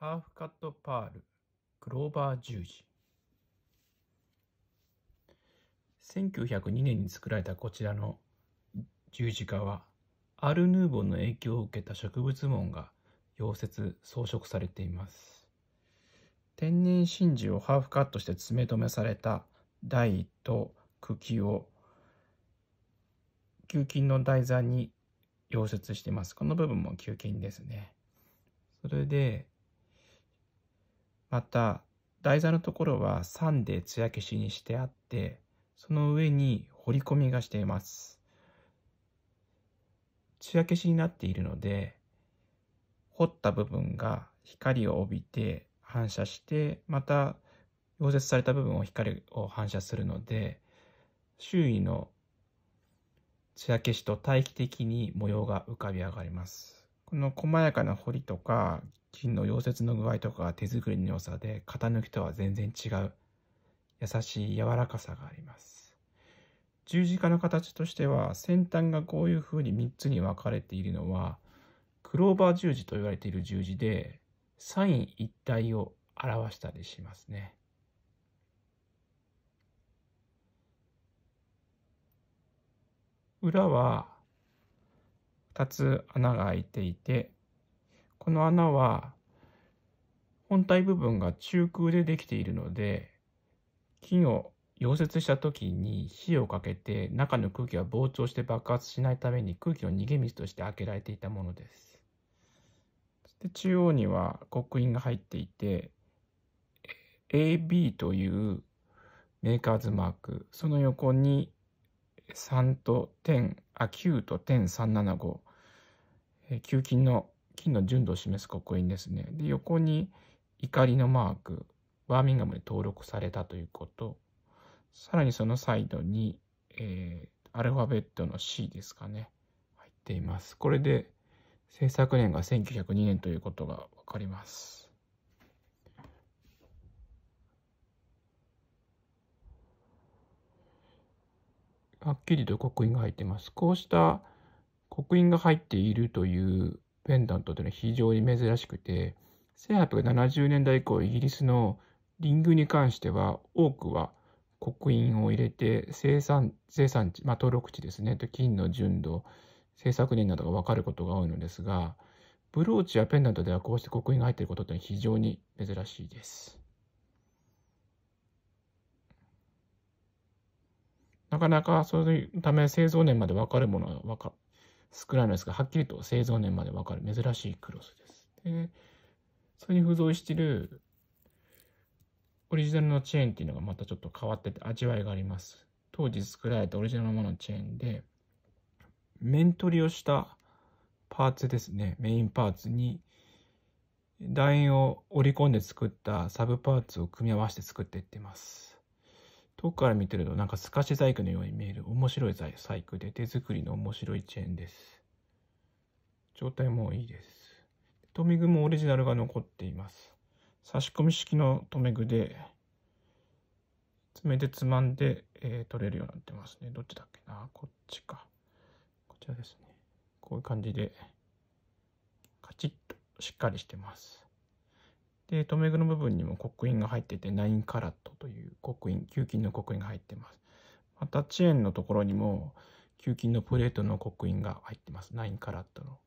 ハーフカットパール、クローバー十字。1902年に作られたこちらの十字架は、アルヌーボンの影響を受けた植物門が溶接装飾されています。天然真珠をハーフカットして爪止めされた台と茎を球菌の台座に溶接してます。この部分も球菌ですね。それで、また台座のところは3で艶消しにしてあってその上に彫り込みがしています艶消しになっているので彫った部分が光を帯びて反射してまた溶接された部分を光を反射するので周囲の艶消しと対比的に模様が浮かび上がりますこの細やかな彫りとか金の溶接の具合とか手作りの良さで型抜きとは全然違う優しい柔らかさがあります十字架の形としては先端がこういうふうに3つに分かれているのはクローバー十字と言われている十字でサイン一体を表したりしますね。裏は2つ穴が開いていてこの穴は本体部分が中空でできているので金を溶接した時に火をかけて中の空気が膨張して爆発しないために空気の逃げ道として開けられていたものです。で中央には刻印が入っていて AB というメーカーズマークその横に3と点あ9と点375えー、金の金の純度を示す刻印ですね。で横に怒りのマークバーミンガムで登録されたということさらにそのサイドに、えー、アルファベットの C ですかね入っています。これで制作年が1902年ということが分かります。はっきりと刻印が入ってます。こうした刻印が入っているというペンダントというのは非常に珍しくて、1870年代以降、イギリスのリングに関しては、多くは刻印を入れて生産生産地、まあ、登録地ですね、と金の純度、製作年などが分かることが多いのですが、ブローチやペンダントではこうして刻印が入っていることというのは非常に珍しいです。なかなかそういうため製造年まで分かるものは分か少ないのですが、はっきりと製造年までわかる珍しいクロスです。で、それに付随しているオリジナルのチェーンっていうのがまたちょっと変わってて味わいがあります。当時作られたオリジナルのもののチェーンで、面取りをしたパーツですね、メインパーツに、楕円を折り込んで作ったサブパーツを組み合わせて作っていってます。遠くから見てるとなんか透かし細工のように見える面白い細工で手作りの面白いチェーンです。状態もいいです。留め具もオリジナルが残っています。差し込み式の留め具で爪でつまんで、えー、取れるようになってますね。どっちだっけなこっちか。こちらですね。こういう感じでカチッとしっかりしてます。で、留め具の部分にも刻印が入ってて、9カラットという刻印、球菌の刻印が入ってます。また、チェーンのところにも、球菌のプレートの刻印が入ってます。9カラットの。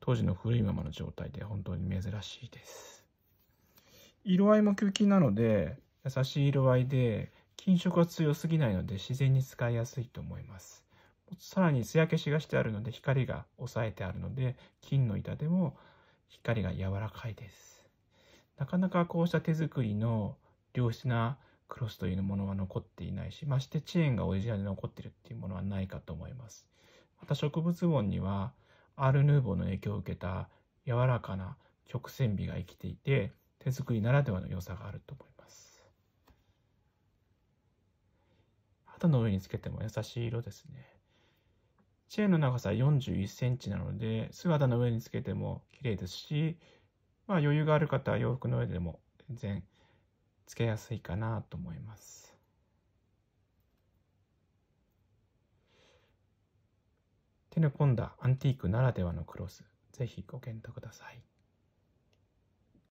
当時の古いままの状態で本当に珍しいです。色合いも球菌なので、優しい色合いで、金色が強すぎないので自然に使いやすいと思います。さらに艶消しがしてあるので光が抑えてあるので金の板でも光が柔らかいです。なかなかこうした手作りの良質なクロスというものは残っていないしましてチェーンがオリジナルで残ってるっていうものはないかと思いますまた植物盆にはアール・ヌーボーの影響を受けた柔らかな直線美が生きていて手作りならではの良さがあると思います肌の上につけても優しい色ですねチェーンの長さ41センチなので、姿の上につけても綺麗ですし、まあ余裕がある方は洋服の上でも全然つけやすいかなと思います。手の込んだアンティークならではのクロス、ぜひご検討ください。